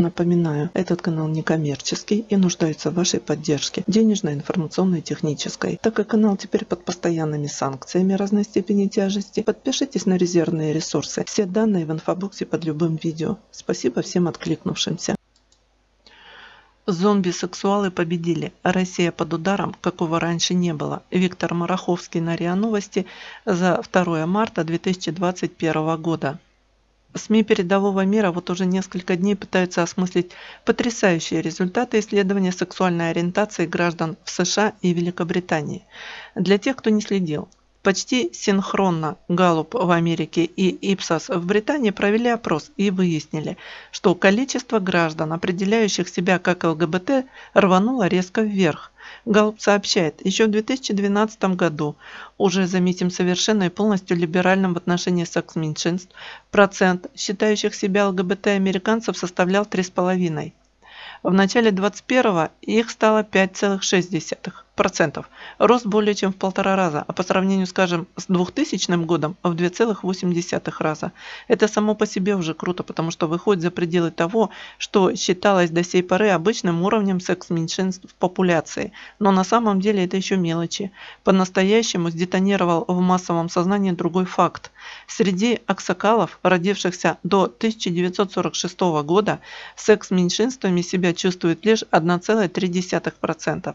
Напоминаю, этот канал некоммерческий и нуждается в вашей поддержке, денежной, информационной, технической. Так как канал теперь под постоянными санкциями разной степени тяжести, подпишитесь на резервные ресурсы. Все данные в инфобоксе под любым видео. Спасибо всем откликнувшимся. Зомби-сексуалы победили. Россия под ударом, какого раньше не было. Виктор Мараховский на РИА Новости за 2 марта 2021 года. СМИ передового мира вот уже несколько дней пытаются осмыслить потрясающие результаты исследования сексуальной ориентации граждан в США и Великобритании. Для тех, кто не следил, Почти синхронно Галлуп в Америке и Ипсос в Британии провели опрос и выяснили, что количество граждан, определяющих себя как ЛГБТ, рвануло резко вверх. Галуп сообщает, еще в 2012 году, уже, заметим, совершенно и полностью либеральным в отношении секс-меньшинств, процент считающих себя ЛГБТ-американцев составлял 3,5. В начале 21-го их стало 5,6 процентов. Рост более чем в полтора раза, а по сравнению, скажем, с 2000 годом в 2,8 раза. Это само по себе уже круто, потому что выходит за пределы того, что считалось до сей поры обычным уровнем секс-меньшинств в популяции. Но на самом деле это еще мелочи. По-настоящему сдетонировал в массовом сознании другой факт. Среди аксакалов, родившихся до 1946 года, секс-меньшинствами себя чувствует лишь 1,3%.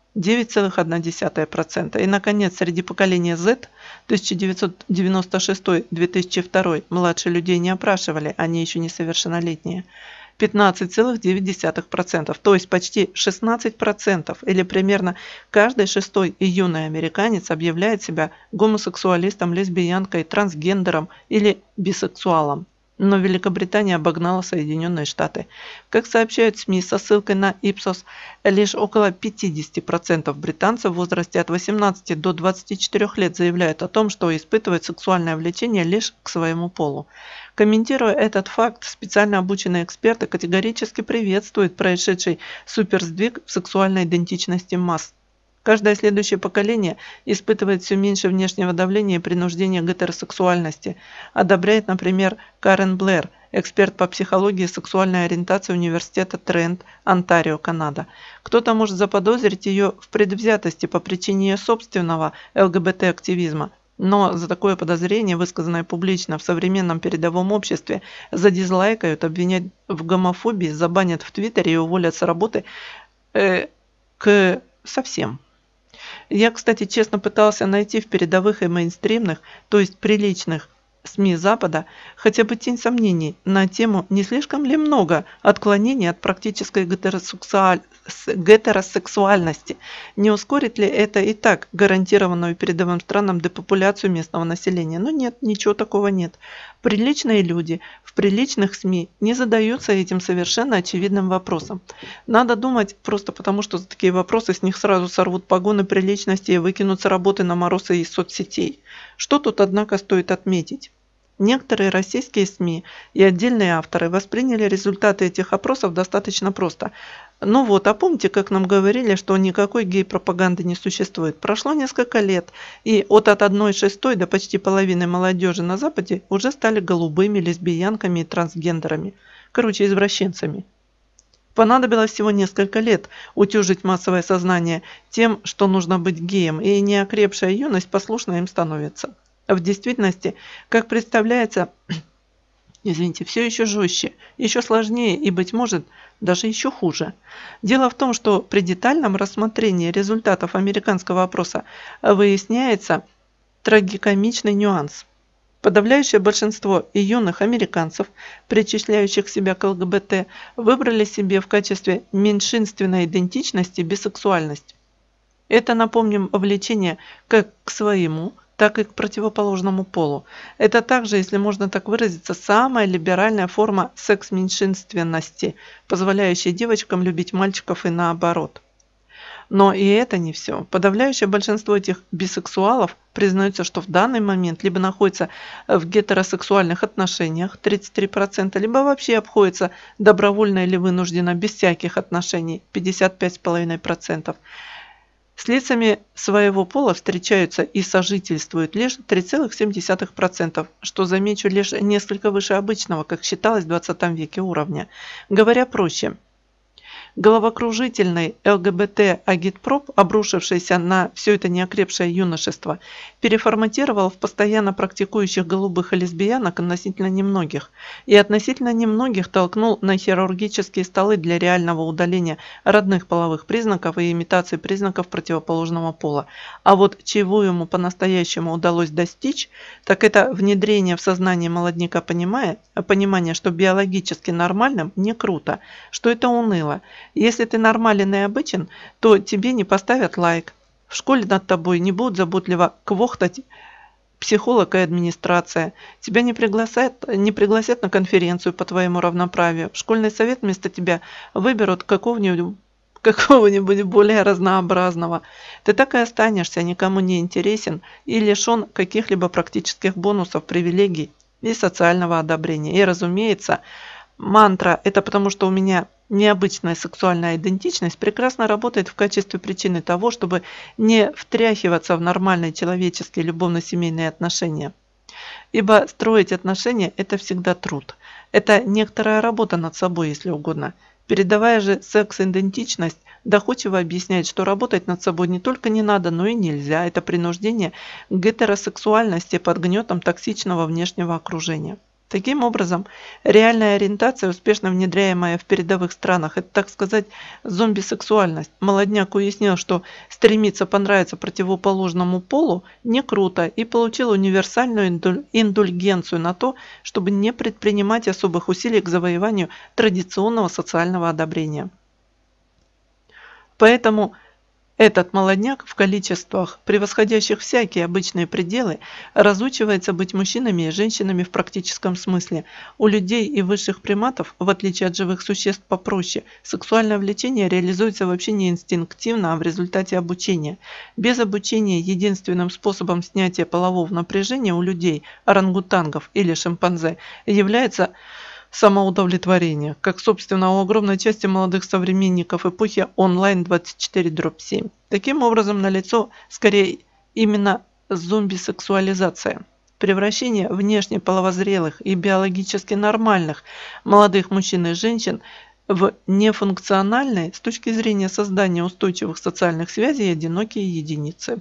9,1%. И, наконец, среди поколения Z 1996-2002 младше людей не опрашивали, они еще несовершеннолетние. 15,9%, то есть почти 16% или примерно каждый шестой и юный американец объявляет себя гомосексуалистом, лесбиянкой, трансгендером или бисексуалом но Великобритания обогнала Соединенные Штаты. Как сообщают СМИ со ссылкой на Ipsos, лишь около 50% британцев в возрасте от 18 до 24 лет заявляют о том, что испытывают сексуальное влечение лишь к своему полу. Комментируя этот факт, специально обученные эксперты категорически приветствуют происшедший суперсдвиг в сексуальной идентичности масс. Каждое следующее поколение испытывает все меньше внешнего давления и принуждения гетеросексуальности. Одобряет, например, Карен Блэр, эксперт по психологии и сексуальной ориентации университета Трент, Онтарио, Канада. Кто-то может заподозрить ее в предвзятости по причине ее собственного ЛГБТ-активизма, но за такое подозрение, высказанное публично в современном передовом обществе, задизлайкают, обвинят в гомофобии, забанят в Твиттере и уволят с работы э, к совсем. Я, кстати, честно пытался найти в передовых и мейнстримных, то есть приличных, СМИ Запада хотя бы тень сомнений на тему, не слишком ли много отклонений от практической гетеросексуаль гетеросексуальности. Не ускорит ли это и так гарантированную передовым странам депопуляцию местного населения? Ну нет, ничего такого нет. Приличные люди в приличных СМИ не задаются этим совершенно очевидным вопросом. Надо думать просто потому, что за такие вопросы с них сразу сорвут погоны приличности и выкинутся работы на морозы из соцсетей. Что тут, однако, стоит отметить? Некоторые российские СМИ и отдельные авторы восприняли результаты этих опросов достаточно просто. Ну вот, а помните, как нам говорили, что никакой гей-пропаганды не существует? Прошло несколько лет, и от от одной шестой до почти половины молодежи на Западе уже стали голубыми, лесбиянками и трансгендерами. Короче, извращенцами. Понадобилось всего несколько лет утюжить массовое сознание тем, что нужно быть геем, и неокрепшая юность послушно им становится. А в действительности, как представляется, Извините, все еще жестче, еще сложнее и, быть может, даже еще хуже. Дело в том, что при детальном рассмотрении результатов американского опроса выясняется трагикомичный нюанс. Подавляющее большинство и юных американцев, причисляющих себя к ЛГБТ, выбрали себе в качестве меньшинственной идентичности бисексуальность. Это, напомним, влечение как к своему, так и к противоположному полу. Это также, если можно так выразиться, самая либеральная форма секс-меньшинственности, позволяющая девочкам любить мальчиков и наоборот. Но и это не все. Подавляющее большинство этих бисексуалов признаются, что в данный момент либо находятся в гетеросексуальных отношениях 33%, либо вообще обходятся добровольно или вынужденно без всяких отношений 55,5%. С лицами своего пола встречаются и сожительствуют лишь 3,7%, что замечу лишь несколько выше обычного, как считалось в 20 веке уровня. Говоря проще – Головокружительный ЛГБТ-агитпроп, обрушившийся на все это неокрепшее юношество, переформатировал в постоянно практикующих голубых и лесбиянок относительно немногих, и относительно немногих толкнул на хирургические столы для реального удаления родных половых признаков и имитации признаков противоположного пола. А вот чего ему по-настоящему удалось достичь, так это внедрение в сознание молодняка понимания, понимание, что биологически нормальным не круто, что это уныло, если ты нормален и обычен, то тебе не поставят лайк. В школе над тобой не будут заботливо квохтать психолог и администрация. Тебя не пригласят, не пригласят на конференцию по твоему равноправию. В школьный совет вместо тебя выберут какого-нибудь какого-нибудь более разнообразного. Ты так и останешься никому не интересен и лишен каких-либо практических бонусов, привилегий и социального одобрения. И, разумеется, мантра «это потому, что у меня необычная сексуальная идентичность» прекрасно работает в качестве причины того, чтобы не втряхиваться в нормальные человеческие любовно-семейные отношения. Ибо строить отношения – это всегда труд. Это некоторая работа над собой, если угодно. Передавая же секс-идентичность, доходчиво объясняет, что работать над собой не только не надо, но и нельзя. Это принуждение к гетеросексуальности под гнетом токсичного внешнего окружения. Таким образом, реальная ориентация, успешно внедряемая в передовых странах, это, так сказать, зомби-сексуальность. Молодняк уяснил, что стремиться понравиться противоположному полу не круто и получил универсальную индульгенцию на то, чтобы не предпринимать особых усилий к завоеванию традиционного социального одобрения. Поэтому этот молодняк в количествах, превосходящих всякие обычные пределы, разучивается быть мужчинами и женщинами в практическом смысле. У людей и высших приматов, в отличие от живых существ попроще, сексуальное влечение реализуется вообще не инстинктивно, а в результате обучения. Без обучения единственным способом снятия полового напряжения у людей, орангутангов или шимпанзе является самоудовлетворения, как, собственно, у огромной части молодых современников эпохи онлайн 24-7. Таким образом, налицо скорее именно зомби-сексуализация превращение внешне половозрелых и биологически нормальных молодых мужчин и женщин в нефункциональные с точки зрения создания устойчивых социальных связей одинокие единицы.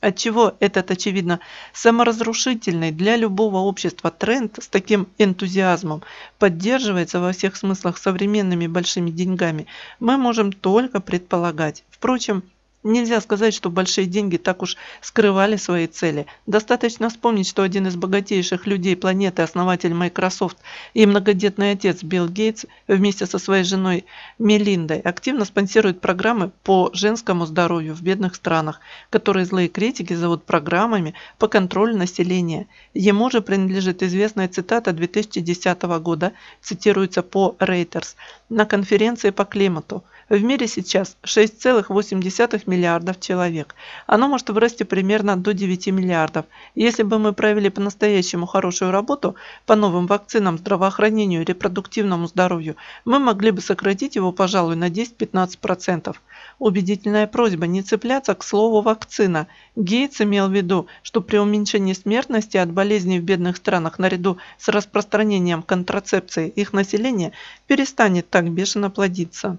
Отчего этот, очевидно, саморазрушительный для любого общества тренд с таким энтузиазмом поддерживается во всех смыслах современными большими деньгами, мы можем только предполагать. Впрочем, Нельзя сказать, что большие деньги так уж скрывали свои цели. Достаточно вспомнить, что один из богатейших людей планеты, основатель Microsoft и многодетный отец Билл Гейтс вместе со своей женой Мелиндой активно спонсирует программы по женскому здоровью в бедных странах, которые злые критики зовут программами по контролю населения. Ему же принадлежит известная цитата 2010 года, цитируется по Reuters, на конференции по климату – в мире сейчас 6,8 миллиардов человек. Оно может вырасти примерно до 9 миллиардов. Если бы мы провели по-настоящему хорошую работу по новым вакцинам, здравоохранению и репродуктивному здоровью, мы могли бы сократить его, пожалуй, на 10-15%. Убедительная просьба не цепляться к слову «вакцина». Гейтс имел в виду, что при уменьшении смертности от болезней в бедных странах наряду с распространением контрацепции их население перестанет так бешено плодиться.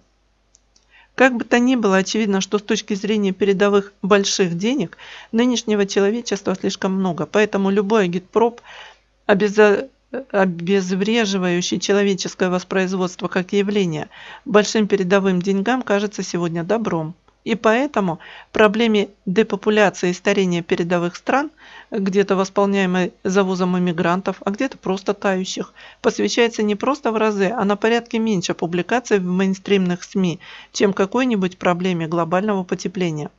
Как бы то ни было, очевидно, что с точки зрения передовых больших денег нынешнего человечества слишком много, поэтому любой агитпроп обязательно обезвреживающий человеческое воспроизводство как явление, большим передовым деньгам кажется сегодня добром. И поэтому проблеме депопуляции и старения передовых стран, где-то восполняемой завозом иммигрантов, а где-то просто тающих, посвящается не просто в разы, а на порядке меньше публикаций в мейнстримных СМИ, чем какой-нибудь проблеме глобального потепления.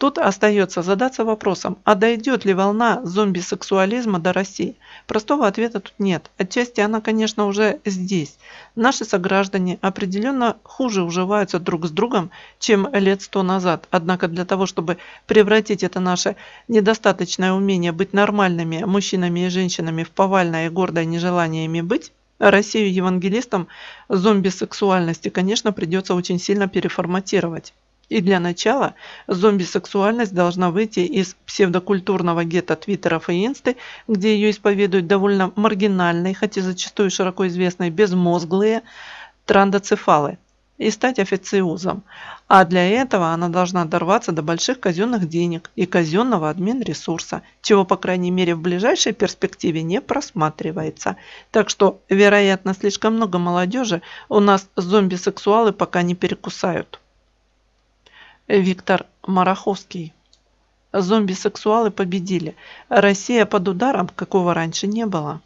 Тут остается задаться вопросом, а дойдет ли волна зомби-сексуализма до России? Простого ответа тут нет. Отчасти она, конечно, уже здесь. Наши сограждане определенно хуже уживаются друг с другом, чем лет сто назад. Однако для того, чтобы превратить это наше недостаточное умение быть нормальными мужчинами и женщинами в повальное и гордое нежелание ими быть, Россию евангелистам зомби-сексуальности, конечно, придется очень сильно переформатировать. И для начала зомби-сексуальность должна выйти из псевдокультурного гетто твиттеров и инсты, где ее исповедуют довольно маргинальные, хотя зачастую широко известные безмозглые трандоцефалы и стать официозом. А для этого она должна дорваться до больших казенных денег и казенного админ-ресурса, чего, по крайней мере, в ближайшей перспективе не просматривается. Так что, вероятно, слишком много молодежи у нас зомби-сексуалы пока не перекусают. Виктор Мараховский. Зомби-сексуалы победили. Россия под ударом, какого раньше не было.